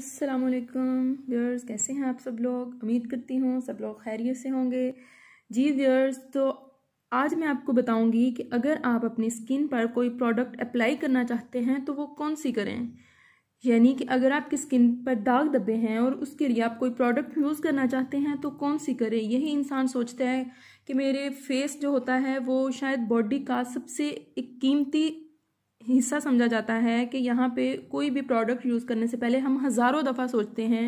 अस्सलाम वालेकुम व्यूअर्स कैसे हैं आप सब लोग उम्मीद करती हूँ सब लोग खैरियत से होंगे जी व्यूअर्स तो आज मैं आपको बताऊंगी कि अगर आप अपनी स्किन पर कोई प्रोडक्ट अप्लाई करना चाहते हैं तो वो कौन सी करें यानी कि अगर आपकी स्किन पर दाग दबे हैं और उसके लिए आप कोई प्रोडक्ट यूज़ करना चाहते हैं तो कौन सी करें यही इंसान सोचता है कि मेरे फेस जो होता है वो शायद बॉडी का सबसे एक कीमती हिस्सा समझा जाता है कि यहाँ पे कोई भी प्रोडक्ट यूज़ करने से पहले हम हज़ारों दफ़ा सोचते हैं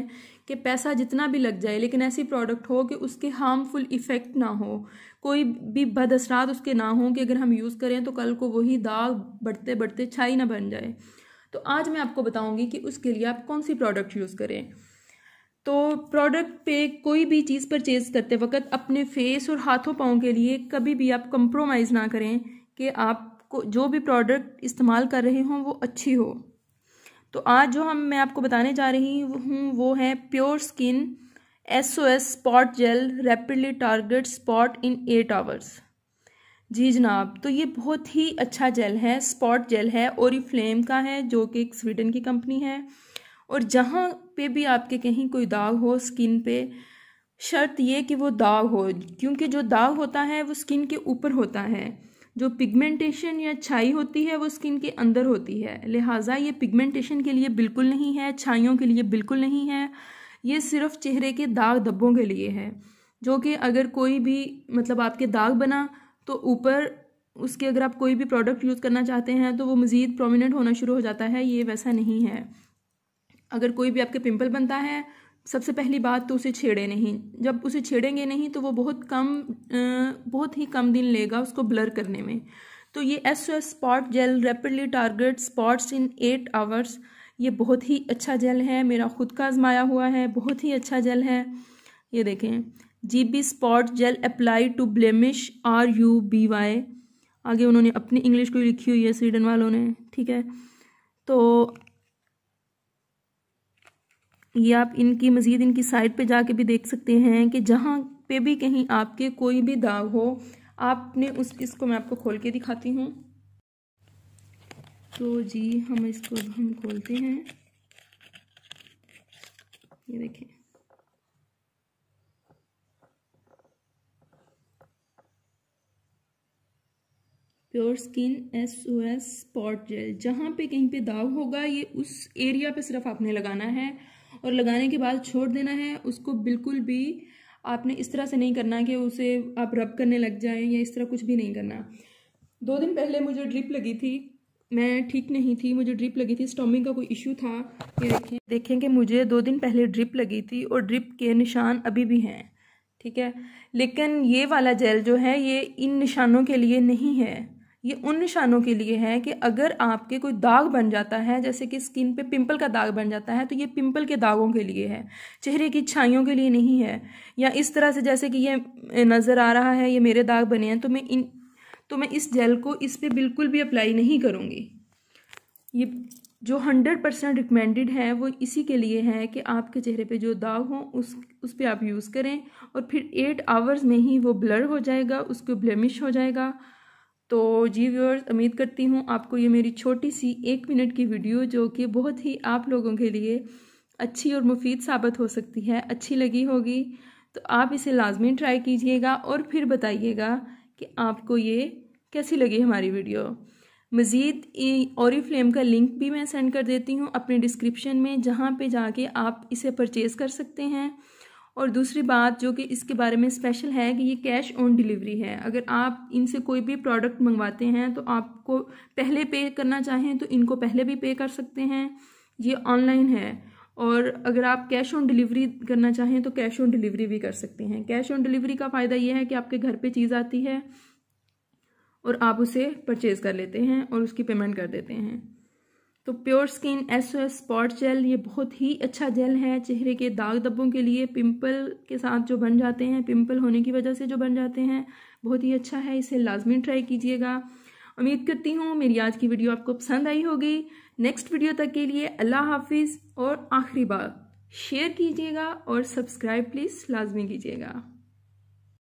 कि पैसा जितना भी लग जाए लेकिन ऐसी प्रोडक्ट हो कि उसके हार्मफुल इफ़ेक्ट ना हो कोई भी बद असरात उसके ना हो कि अगर हम यूज़ करें तो कल को वही दाग बढ़ते बढ़ते छाई ना बन जाए तो आज मैं आपको बताऊँगी कि उसके लिए आप कौन सी प्रोडक्ट यूज़ करें तो प्रोडक्ट पे कोई भी चीज़ परचेज़ करते वक्त अपने फेस और हाथों पाँव के लिए कभी भी आप कंप्रोमाइज़ ना करें कि आप को जो भी प्रोडक्ट इस्तेमाल कर रहे हों वो अच्छी हो तो आज जो हम मैं आपको बताने जा रही हूँ वो है pure skin S O S spot gel rapidly target spot in eight hours जी जनाब तो ये बहुत ही अच्छा जेल है स्पॉट जेल है और फ्लेम का है जो कि एक स्वीडन की कंपनी है और जहाँ पे भी आपके कहीं कोई दाग हो स्किन पे शर्त ये कि वो दाग हो क्योंकि जो दाग होता है वो स्किन के ऊपर होता है जो पिगमेंटेशन या छाई होती है वो स्किन के अंदर होती है लिहाजा ये पिगमेंटेशन के लिए बिल्कुल नहीं है छाइयों के लिए बिल्कुल नहीं है ये सिर्फ चेहरे के दाग धब्बों के लिए है जो कि अगर कोई भी मतलब आपके दाग बना तो ऊपर उसके अगर आप कोई भी प्रोडक्ट यूज़ करना चाहते हैं तो वो मज़ीद प्रोमिनेंट होना शुरू हो जाता है ये वैसा नहीं है अगर कोई भी आपके पिंपल बनता है सबसे पहली बात तो उसे छेड़े नहीं जब उसे छेड़ेंगे नहीं तो वो बहुत कम बहुत ही कम दिन लेगा उसको ब्लर करने में तो ये S O S spot gel rapidly target spots in eight hours ये बहुत ही अच्छा जेल है मेरा खुद का आजमाया हुआ है बहुत ही अच्छा जेल है ये देखें जी B spot gel apply to blemish are you B Y आगे उन्होंने अपनी इंग्लिश को लिखी हुई है स्वीडन वालों ने ठीक है तो ये आप इनकी मज़ीद इनकी साइड पे जाके भी देख सकते हैं कि जहाँ पे भी कहीं आपके कोई भी दाग हो आपने उस इसको मैं आपको खोल के दिखाती हूँ तो जी हम इसको अब हम खोलते हैं ये देखें pure skin S O S spot gel जहाँ पे कहीं पे दाग होगा ये उस एरिया पे सिर्फ आपने लगाना है और लगाने के बाद छोड़ देना है उसको बिल्कुल भी आपने इस तरह से नहीं करना कि उसे आप रब करने लग जाएं या इस तरह कुछ भी नहीं करना दो दिन पहले मुझे ड्रिप लगी थी मैं ठीक नहीं थी मुझे ड्रिप लगी थी स्टोमिक का कोई इशू था ये देखें देखें कि मुझे दो दिन पहले ड्रिप लगी थी और ड्रिप के निशान अभी भी हैं ठीक है लेकिन ये वाला जेल जो है ये इन निशानों के लिए नहीं है ये उन निशानों के लिए है कि अगर आपके कोई दाग बन जाता है जैसे कि स्किन पे पिंपल का दाग बन जाता है तो ये पिंपल के दागों के लिए है चेहरे की छाइयों के लिए नहीं है या इस तरह से जैसे कि ये नज़र आ रहा है ये मेरे दाग बने हैं तो मैं इन तो मैं इस जेल को इस पर बिल्कुल भी अप्लाई नहीं करूँगी ये जो हंड्रेड परसेंट रिकमेंडेड है वो इसी के लिए है कि आपके चेहरे पे जो दाग हो उस उस पर आप यूज़ करें और फिर एट आवर्स में ही वो ब्लर हो जाएगा उसको ब्लेमिश हो जाएगा तो जी व्यूअर्स उम्मीद करती हूँ आपको ये मेरी छोटी सी एक मिनट की वीडियो जो कि बहुत ही आप लोगों के लिए अच्छी और मुफीद साबित हो सकती है अच्छी लगी होगी तो आप इसे लाजमी ट्राई कीजिएगा और फिर बताइएगा कि आपको ये कैसी लगी हमारी वीडियो मज़ीद और फ्लेम का लिंक भी मैं सेंड कर देती हूँ अपने डिस्क्रिप्शन में जहाँ पे जाके आप इसे परचेज़ कर सकते हैं और दूसरी बात जो कि इसके बारे में स्पेशल है कि ये कैश ऑन डिलीवरी है अगर आप इनसे कोई भी प्रोडक्ट मंगवाते हैं तो आपको पहले पे करना चाहें तो इनको पहले भी पे कर सकते हैं ये ऑनलाइन है और अगर आप कैश ऑन डिलीवरी करना चाहें तो कैश ऑन डिलीवरी भी कर सकते हैं कैश ऑन डिलीवरी का फ़ायदा ये है कि आपके घर पे चीज़ आती है और आप उसे परचेज़ कर लेते हैं और उसकी पेमेंट कर देते हैं तो pure skin S spot gel ये बहुत ही अच्छा जेल है चेहरे के दाग धब्बों के लिए पिंपल के साथ जो बन जाते हैं पिंपल होने की वजह से जो बन जाते हैं बहुत ही अच्छा है इसे लाजमी ट्राई कीजिएगा उम्मीद करती हूँ मेरी आज की वीडियो आपको पसंद आई होगी नेक्स्ट वीडियो तक के लिए अल्लाह हाफिज़ और आखिरी बात शेयर कीजिएगा और सब्सक्राइब प्लीज़ लाजमी कीजिएगा